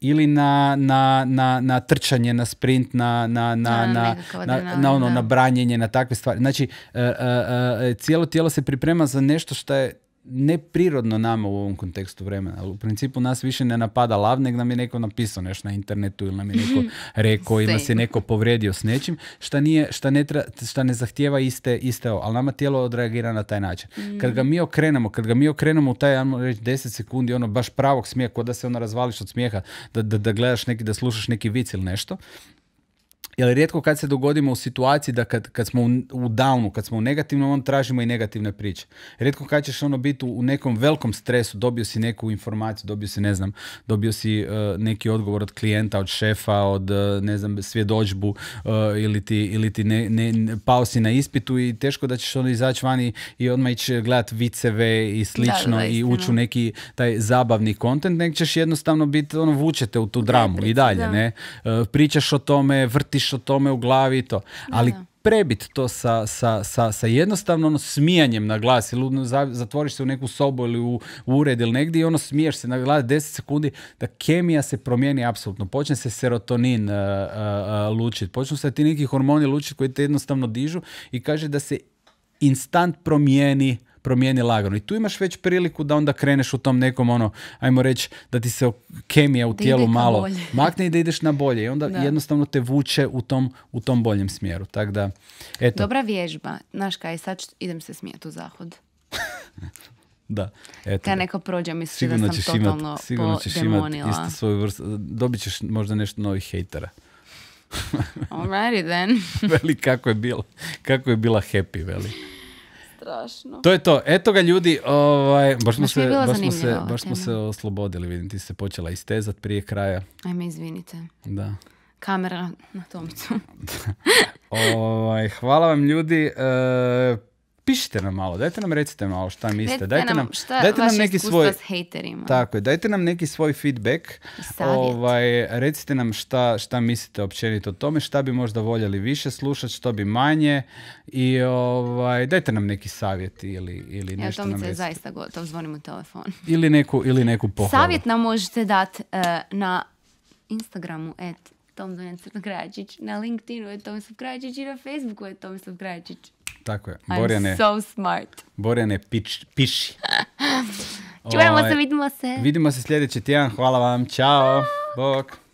ili na, trčanje, na sprint, na, na, ono, na branjenje, na takve stvari. Znači, e, cijelo tijelo se priprema za nešto što je neprirodno nama u ovom kontekstu vremena. U principu nas više ne napada lav, nego nam je neko napisao nešto na internetu ili nam je neko rekao ili nas je neko povredio s nečim, šta, nije, šta, ne, tra, šta ne zahtjeva iste, iste ovo. Ali nama tijelo odreagira na taj način. Kad ga mm. mi okrenemo, kad ga mi okrenemo u taj, ajmo reći, 10 sekundi, ono baš pravog smijeha, kod da se ono razvališ od smijeha, da, da, da gledaš neki, da slušaš neki vic ili nešto, jer rijetko kad se dogodimo u situaciji da kad, kad smo u, downu, kad smo u negativnom, on tražimo i negativne priče. Rijetko kad ćeš ono biti u, nekom velikom stresu, dobio si neku informaciju, dobio si, ne znam, dobio si e, neki odgovor od klijenta, od šefa, od, uh, ne znam, svjedočbu e, ili ti, ili ti ne, ne, pao si na ispitu i teško da ćeš ono izaći vani i odmah ići gledati viceve i slično i ući u neki taj zabavni kontent, nek ćeš jednostavno biti, ono, vučete u tu dramu i dalje, ne? Pričaš o tome, vrti vrtiš o tome u glavi i to. Ali prebit to sa, sa, sa, sa jednostavno ono smijanjem na glas ili zatvoriš se u neku sobu ili u, ured ili negdje i ono smiješ se na glas 10 sekundi da kemija se promijeni apsolutno. Počne se serotonin uh, uh, uh lučiti, počnu se ti neki hormoni lučiti koji te jednostavno dižu i kaže da se instant promijeni promijeni lagano. I tu imaš već priliku da onda kreneš u tom nekom ono, ajmo reći da ti se kemija u tijelu malo makne i da ideš na bolje. I onda jednostavno te vuče u tom, u tom boljem smjeru. Tako da, eto. Dobra vježba. Znaš kaj, sad idem se smijeti u zahod. Da, eto. Kad neko prođe, misliš da sam totalno imat, Dobit ćeš možda nešto novih hejtera. Alrighty then. veli kako je, bila, kako je bila happy, veli. To je to. Eto ga ljudi, ovaj, baš, smo se, baš, smo se, baš smo se oslobodili, vidim, ti se počela istezat prije kraja. Ajme, izvinite. Da. Kamera na tomcu. ovaj, hvala vam ljudi. E, pišite nam malo, dajte nam recite malo šta mislite, dajte nam, šta dajte nam neki svoj s Tako je, dajte nam neki svoj feedback. Savjet. Ovaj recite nam šta šta mislite općenito o tome, šta bi možda voljeli više slušati, što bi manje i ovaj dajte nam neki savjet ili ili Ja nešto nam je zaista gotov, zvonim u telefon. Ili neku ili neku pohvalu. Savjet nam možete dati eh, na Instagramu at Tom na LinkedInu je Tomislav i na Facebooku je Tomislav krajčić tako je. I'm Borjane, so smart. Borjane, pič, piši. Čujemo se, ovaj, vidimo se. Vidimo se sljedeći tjedan. Hvala vam. Ćao. Bok.